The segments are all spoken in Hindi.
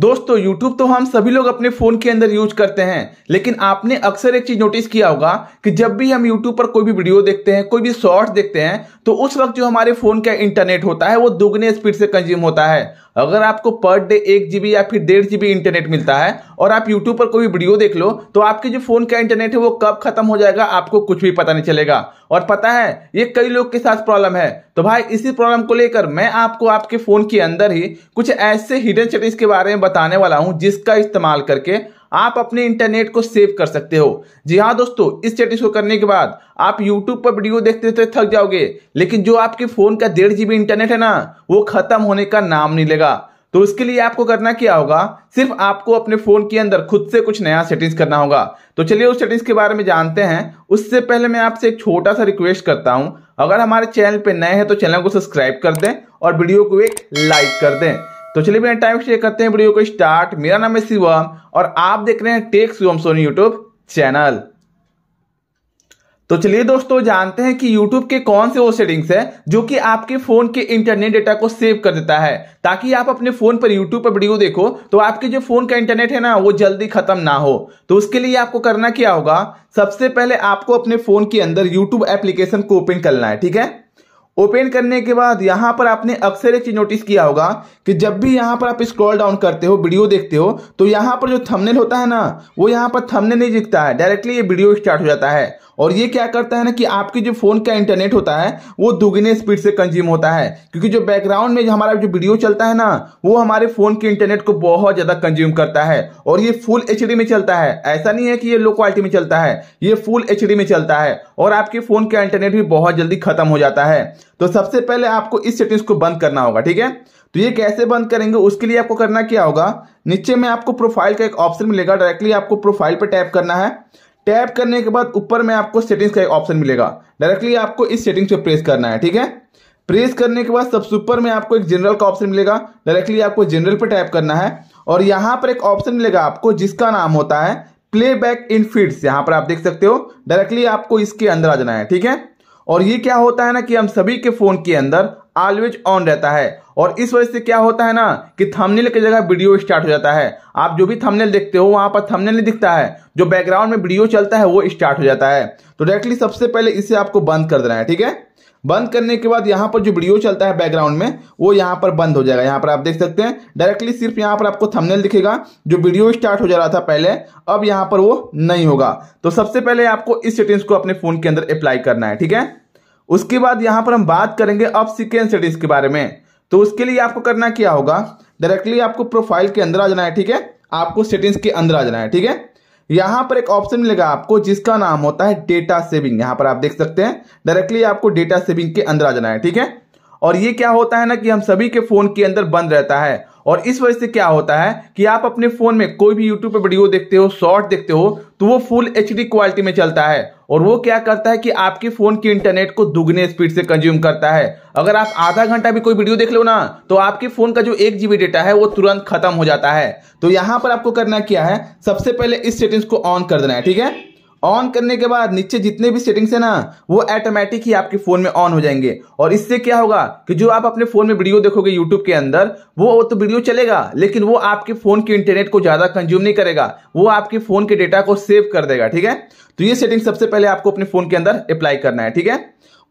दोस्तों YouTube तो हम सभी लोग अपने फ़ोन के अंदर यूज करते हैं लेकिन आपने अक्सर एक चीज़ नोटिस किया होगा कि जब भी हम YouTube पर कोई भी वीडियो देखते हैं कोई भी शॉर्ट देखते हैं तो उस वक्त जो हमारे फ़ोन का इंटरनेट होता है वो दुगने स्पीड से कंज्यूम होता है अगर आपको पर डे एक जीबी या फिर डेढ़ जीबी इंटरनेट मिलता है और आप यूट्यूब पर कोई वीडियो देख लो तो आपके जो फ़ोन का इंटरनेट है वो कब खत्म हो जाएगा आपको कुछ भी पता नहीं चलेगा और पता है ये कई लोग के साथ प्रॉब्लम है तो भाई इसी प्रॉब्लम को लेकर मैं आपको आपके फ़ोन के अंदर ही कुछ ऐसे हिडन सेटिंग्स के बारे में बताने वाला हूं जिसका इस्तेमाल करके आप अपने इंटरनेट को सेव कर सकते हो जी हाँ दोस्तों इस सेटिंग्स को करने के बाद आप यूट्यूब पर वीडियो देखते तो थक जाओगे लेकिन जो आपके फ़ोन का डेढ़ जीबी इंटरनेट है ना वो ख़त्म होने का नाम नहीं लेगा तो इसके लिए आपको करना क्या होगा सिर्फ आपको अपने फोन के अंदर खुद से कुछ नया सेटिंग्स करना होगा तो चलिए उस सेटिंग्स के बारे में जानते हैं उससे पहले मैं आपसे एक छोटा सा रिक्वेस्ट करता हूं अगर हमारे चैनल पर नए हैं तो चैनल को सब्सक्राइब कर दें और वीडियो को एक लाइक कर दें तो चलिए मैं टाइम शेयर करते हैं वीडियो को स्टार्ट मेरा नाम है शिवम और आप देख रहे हैं Tech Shivam Soni YouTube channel तो चलिए दोस्तों जानते हैं कि YouTube के कौन से वो सेटिंग्स है जो कि आपके फोन के इंटरनेट डेटा को सेव कर देता है ताकि आप अपने फोन पर YouTube पर वीडियो देखो तो आपके जो फोन का इंटरनेट है ना वो जल्दी खत्म ना हो तो उसके लिए आपको करना क्या होगा सबसे पहले आपको अपने फोन के अंदर यूट्यूब एप्लीकेशन को ओपन करना है ठीक है ओपन करने के बाद यहाँ पर आपने अक्सर एक चीज नोटिस किया होगा कि जब भी यहाँ पर आप स्क्रॉल डाउन करते हो वीडियो देखते हो तो यहाँ पर जो थंबनेल होता है ना वो यहाँ पर थंबनेल नहीं दिखता है डायरेक्टली ये वीडियो स्टार्ट हो जाता है और ये क्या करता है ना कि आपके जो फ़ोन का इंटरनेट होता है वो दुगने स्पीड से कंज्यूम होता है क्योंकि जो बैकग्राउंड में जो हमारा जो वीडियो चलता है ना वो हमारे फ़ोन के इंटरनेट को बहुत ज़्यादा कंज्यूम करता है और ये फुल एच में चलता है ऐसा नहीं है कि ये लो क्वालिटी में चलता है ये फुल एच में चलता है और आपके फ़ोन का इंटरनेट भी बहुत जल्दी ख़त्म हो जाता है तो सबसे पहले आपको इस सेटिंग्स को बंद करना होगा ठीक है तो ये कैसे बंद करेंगे उसके लिए आपको करना क्या होगा नीचे में आपको प्रोफाइल का एक ऑप्शन मिलेगा डायरेक्टली आपको प्रोफाइल पर टैप करना है टैप करने के बाद ऊपर में आपको सेटिंग्स का एक ऑप्शन मिलेगा डायरेक्टली आपको इस सेटिंग्स पे प्रेस करना है ठीक है प्रेस करने के बाद सबसे ऊपर में आपको एक जनरल का ऑप्शन मिलेगा डायरेक्टली आपको जनरल पे टैप करना है और यहाँ पर एक ऑप्शन मिलेगा आपको जिसका नाम होता है प्ले बैक इन फीड्स यहाँ पर आप देख सकते हो डायरेक्टली आपको इसके अंदर आ जाना है ठीक है और ये क्या होता है ना कि हम सभी के फोन के अंदर ऑलवेज ऑन रहता है और इस वजह से क्या होता है ना कि थंबनेल की जगह वीडियो स्टार्ट हो जाता है आप जो भी थंबनेल देखते हो वहां पर थंबनेल नहीं दिखता है जो बैकग्राउंड में वीडियो चलता है वो स्टार्ट हो जाता है तो डायरेक्टली सबसे पहले इसे आपको बंद कर देना है ठीक है बंद करने के बाद यहाँ पर जो वीडियो चलता है बैकग्राउंड में वो यहाँ पर बंद हो जाएगा यहाँ पर आप देख सकते हैं डायरेक्टली सिर्फ यहाँ पर आपको थंबनेल दिखेगा जो वीडियो स्टार्ट हो जा रहा था पहले अब यहाँ पर वो नहीं होगा तो सबसे पहले आपको इस सेटिंग्स को अपने फोन के अंदर अप्लाई करना है ठीक है उसके बाद यहाँ पर हम बात करेंगे अब सिक्वेंस सेटिंग्स के बारे में तो उसके लिए आपको करना क्या होगा डायरेक्टली आपको प्रोफाइल के अंदर आ जाना है ठीक है आपको सेटिंग्स के अंदर आ जाना है ठीक है यहाँ पर एक ऑप्शन मिलेगा आपको जिसका नाम होता है डेटा सेविंग यहाँ पर आप देख सकते हैं डायरेक्टली आपको डेटा सेविंग के अंदर आ जाना है ठीक है और ये क्या होता है ना कि हम सभी के फोन के अंदर बंद रहता है और इस वजह से क्या होता है कि आप अपने फोन में कोई भी यूट्यूब पर वीडियो देखते हो शॉर्ट देखते हो तो वो फुल एच क्वालिटी में चलता है और वो क्या करता है कि आपके फोन की इंटरनेट को दुगने स्पीड से कंज्यूम करता है अगर आप आधा घंटा भी कोई वीडियो देख लो ना तो आपके फोन का जो एक जीबी डेटा है वो तुरंत खत्म हो जाता है तो यहां पर आपको करना क्या है सबसे पहले इस सेटिंग्स को ऑन कर देना है ठीक है ऑन करने के बाद नीचे जितने भी सेटिंग्स है ना वो ऑटोमेटिक ही आपके फोन में ऑन हो जाएंगे और इससे क्या होगा कि जो आप अपने फोन में वीडियो देखोगे यूट्यूब के अंदर वो तो वीडियो चलेगा लेकिन वो आपके फोन के इंटरनेट को ज्यादा कंज्यूम नहीं करेगा वो आपके फोन के डेटा को सेव कर देगा ठीक है तो ये सेटिंग सबसे पहले आपको अपने फोन के अंदर अप्लाई करना है ठीक है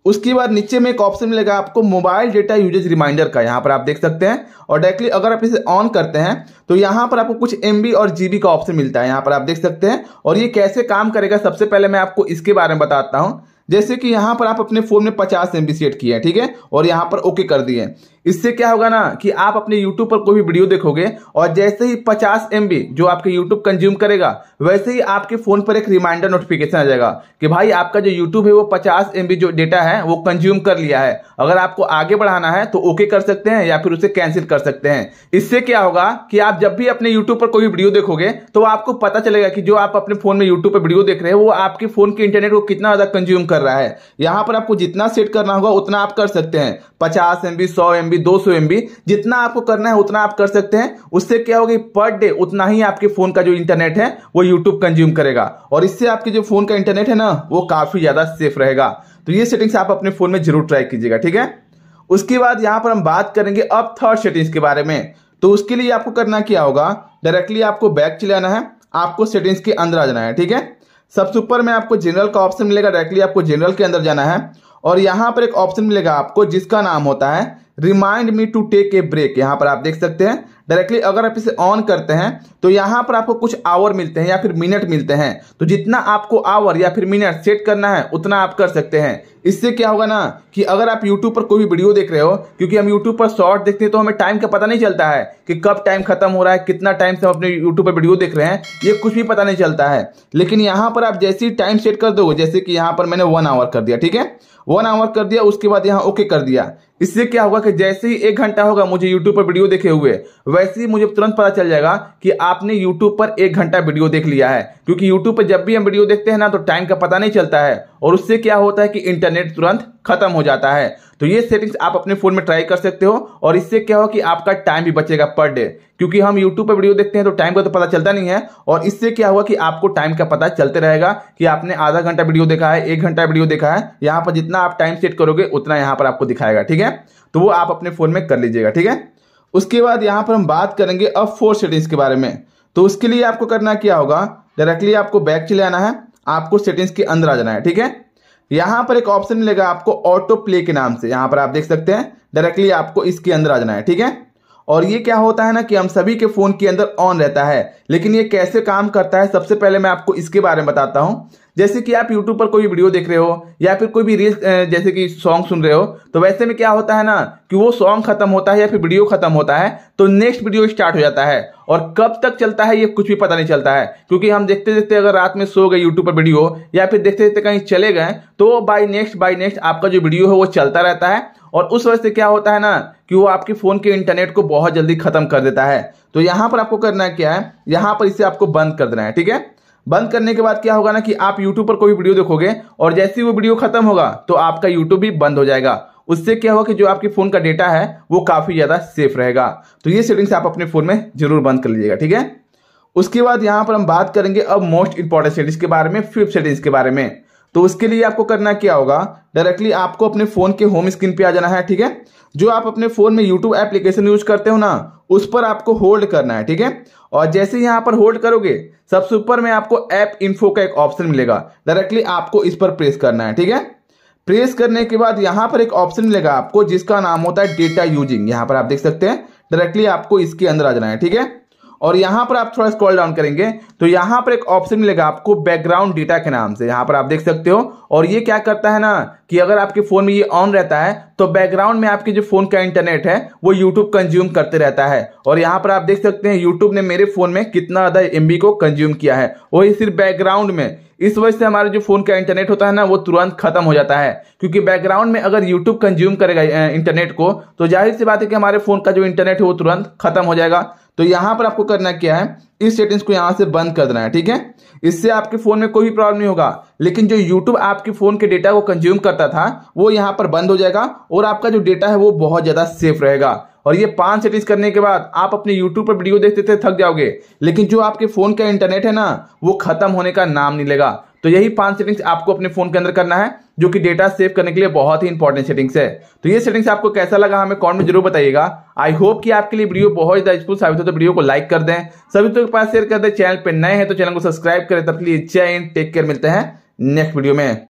उसके बाद नीचे में एक ऑप्शन मिलेगा आपको मोबाइल डेटा यूजेज रिमाइंडर का यहाँ पर आप देख सकते हैं और डायरेक्टली अगर आप इसे ऑन करते हैं तो यहाँ पर आपको कुछ एम और जीबी का ऑप्शन मिलता है यहाँ पर आप देख सकते हैं और ये कैसे काम करेगा सबसे पहले मैं आपको इसके बारे में बताता हूँ जैसे कि यहाँ पर आप अपने फोन में पचास एम बी सेट किए हैं ठीक है और यहाँ पर ओके कर दिए इससे क्या होगा ना कि आप अपने YouTube पर कोई भी वीडियो देखोगे और जैसे ही 50 एम जो आपके YouTube कंज्यूम करेगा वैसे ही आपके फोन पर एक रिमाइंडर नोटिफिकेशन आ जाएगा कि भाई आपका जो YouTube है वो 50 एम जो डेटा है वो कंज्यूम कर लिया है अगर आपको आगे बढ़ाना है तो ओके कर सकते हैं या फिर उसे कैंसिल कर सकते हैं इससे क्या होगा कि आप जब भी अपने यूट्यूब पर कोई वीडियो देखोगे तो आपको पता चलेगा कि जो आप अपने फोन में यूट्यूब पर वीडियो देख रहे हैं वो आपके फोन के इंटरनेट को कितना ज्यादा कंज्यूम कर रहा है यहाँ पर आपको जितना सेट करना होगा उतना आप कर सकते हैं पचास एम बी सौ एम एमबी दो सौ एमबी जितना आपको करना है उतना आप कर सकते हैं उससे क्या होगी पर डे उतना ही आपके फोन का जो इंटरनेट है वो यूट्यूब कंज्यूम करेगा और इससे आपके जो फोन का इंटरनेट है ना वो काफी ज्यादा सेफ रहेगा तो ये सेटिंग्स आप अपने फोन में जरूर ट्राई कीजिएगा ठीक है उसके बाद यहां पर हम बात करेंगे अब थर्ड सेटिंग्स के बारे में तो उसके लिए आपको करना क्या होगा डायरेक्टली आपको बैक चले आना है आपको सेटिंग्स के अंदर आ जाना है ठीक है सबसे ऊपर में आपको जनरल का ऑप्शन मिलेगा डायरेक्टली आपको जनरल के अंदर जाना है और यहां पर एक ऑप्शन मिलेगा आपको जिसका नाम होता है remind me to take a break यहाँ पर आप देख सकते हैं डायरेक्टली अगर आप इसे ऑन करते हैं तो यहाँ पर आपको कुछ आवर मिलते हैं या फिर मिनट मिलते हैं तो जितना आपको आवर या फिर मिनट सेट करना है उतना आप कर सकते हैं इससे क्या होगा ना कि अगर आप YouTube पर कोई भी वीडियो देख रहे हो क्योंकि हम YouTube पर शॉर्ट देखते हैं तो हमें टाइम का पता नहीं चलता है कि कब टाइम खत्म हो रहा है कितना टाइम से हम अपने YouTube पर वीडियो देख रहे हैं ये कुछ भी पता नहीं चलता है लेकिन यहाँ पर आप जैसे ही टाइम सेट कर दोगे जैसे कि यहाँ पर मैंने वन आवर कर दिया ठीक है वन आवर कर दिया उसके बाद यहाँ ओके कर दिया इससे क्या होगा कि जैसे ही एक घंटा होगा मुझे यूट्यूब पर वीडियो देखे हुए वैसे ही मुझे तुरंत पता चल जाएगा कि आपने यूट्यूब पर एक घंटा वीडियो देख लिया है क्योंकि यूट्यूब पर जब भी हम वीडियो देखते हैं ना तो टाइम का पता नहीं चलता है और उससे क्या होता है कि इंटरनेट तुरंत खत्म हो जाता है तो ये सेटिंग्स आप अपने फ़ोन में ट्राई कर सकते हो और इससे क्या हो कि आपका टाइम भी बचेगा पर डे क्योंकि हम यूट्यूब पर वीडियो देखते हैं तो टाइम का तो पता चलता नहीं है और इससे क्या हुआ कि आपको टाइम का पता चलते रहेगा कि आपने आधा घंटा वीडियो देखा है एक घंटा वीडियो देखा है यहाँ पर जितना आप टाइम सेट करोगे उतना यहाँ पर आपको दिखाएगा ठीक है तो वो आप अपने फ़ोन में कर लीजिएगा ठीक है उसके बाद यहाँ पर हम बात करेंगे अब फोर सेटिंग्स के बारे में तो उसके लिए आपको करना क्या होगा डायरेक्टली आपको बैक चले आना है आपको सेटिंग्स के अंदर आ जाना है ठीक है यहां पर एक ऑप्शन मिलेगा आपको ऑटो प्ले के नाम से यहां पर आप देख सकते हैं डायरेक्टली आपको इसके अंदर आ जाना है ठीक है और ये क्या होता है ना कि हम सभी के फोन के अंदर ऑन रहता है लेकिन ये कैसे काम करता है सबसे पहले मैं आपको इसके बारे में बताता हूं जैसे कि आप यूट्यूब पर कोई वीडियो देख रहे हो या फिर कोई भी रील जैसे कि सॉन्ग सुन रहे हो तो वैसे में क्या होता है ना कि वो सॉन्ग खत्म होता है या फिर वीडियो खत्म होता है तो नेक्स्ट वीडियो स्टार्ट हो जाता है और कब तक चलता है ये कुछ भी पता नहीं चलता है क्योंकि हम देखते देखते अगर रात में सो गए यूट्यूब पर वीडियो या फिर देखते देखते कहीं चले गए तो बाई नेक्स्ट बाई नेक्स्ट आपका जो वीडियो है वो चलता रहता है और उस वजह से क्या होता है ना कि वो आपके फ़ोन के इंटरनेट को बहुत जल्दी ख़त्म कर देता है तो यहाँ पर आपको करना क्या है यहां पर इसे आपको बंद कर देना है ठीक है बंद करने के बाद क्या होगा ना कि आप यूट्यूब पर कोई वीडियो देखोगे और जैसे ही वो वीडियो खत्म होगा तो आपका यूट्यूब भी बंद हो जाएगा उससे क्या होगा कि जो आपके फोन का डेटा है वो काफी ज्यादा सेफ रहेगा तो ये सेटिंग्स आप अपने फोन में जरूर बंद कर लीजिएगा ठीक है उसके बाद यहां पर हम बात करेंगे अब मोस्ट इंपॉर्टेंट सेटिंग्स के बारे में फिफ्थ सेटिंग्स के बारे में तो उसके लिए आपको करना क्या होगा डायरेक्टली आपको अपने फोन के होम स्क्रीन पे आ जाना है ठीक है जो आप अपने फोन में यूट्यूब एप्लीकेशन यूज करते हो ना उस पर आपको होल्ड करना है ठीक है और जैसे यहाँ पर होल्ड करोगे सबसे ऊपर में आपको ऐप इन्फो का एक ऑप्शन मिलेगा डायरेक्टली आपको इस पर प्रेस करना है ठीक है प्रेस करने के बाद यहाँ पर एक ऑप्शन मिलेगा आपको जिसका नाम होता है डेटा यूजिंग यहाँ पर आप देख सकते हैं डायरेक्टली आपको इसके अंदर आ जाना है ठीक है और यहां पर आप थोड़ा स्क्रॉल डाउन करेंगे तो यहां पर एक ऑप्शन मिलेगा आपको बैकग्राउंड डेटा के नाम से यहां पर आप देख सकते हो और ये क्या करता है ना कि अगर आपके फोन में ये ऑन रहता है तो बैकग्राउंड में आपके जो फोन का इंटरनेट है वो यूट्यूब कंज्यूम करते रहता है और यहां पर आप देख सकते हैं यूट्यूब ने मेरे फोन में कितना ज्यादा एम को कंज्यूम किया है वही सिर्फ बैकग्राउंड में इस वजह से हमारे जो फोन का इंटरनेट होता है ना वो तुरंत खत्म हो जाता है क्योंकि बैकग्राउंड में अगर यूट्यूब कंज्यूम करेगा इंटरनेट को तो जाहिर सी बात है कि हमारे फोन का जो इंटरनेट है वो तुरंत खत्म हो जाएगा तो यहां पर आपको करना क्या है इस सेटिंग्स को यहां से बंद कर देना है ठीक है इससे आपके फोन में कोई भी प्रॉब्लम नहीं होगा लेकिन जो यूट्यूब आपके फोन के डेटा को कंज्यूम करता था वो यहां पर बंद हो जाएगा और आपका जो डेटा है वो बहुत ज्यादा सेफ रहेगा और ये पांच सेटिंग्स करने के बाद आप अपने यूट्यूब पर वीडियो देखते थे थक जाओगे लेकिन जो आपके फोन का इंटरनेट है ना वो खत्म होने का नाम नहीं लेगा तो यही पांच सेटिंग्स आपको अपने फोन के अंदर करना है जो कि डेटा सेव करने के लिए बहुत ही इंपॉर्टेंट सेटिंग्स है तो ये सेटिंग्स आपको कैसा लगा हमें कमेंट में जरूर बताइएगा आई होप कि आपके लिए वीडियो बहुत ज्यादा यूजफुल साबित हो तो वीडियो को लाइक कर दें सभी तो के पास शेयर कर दें चैनल पर नए हैं तो चैनल को सब्सक्राइब करें तब के लिए जय हिंद टेक केयर मिलते हैं नेक्स्ट वीडियो में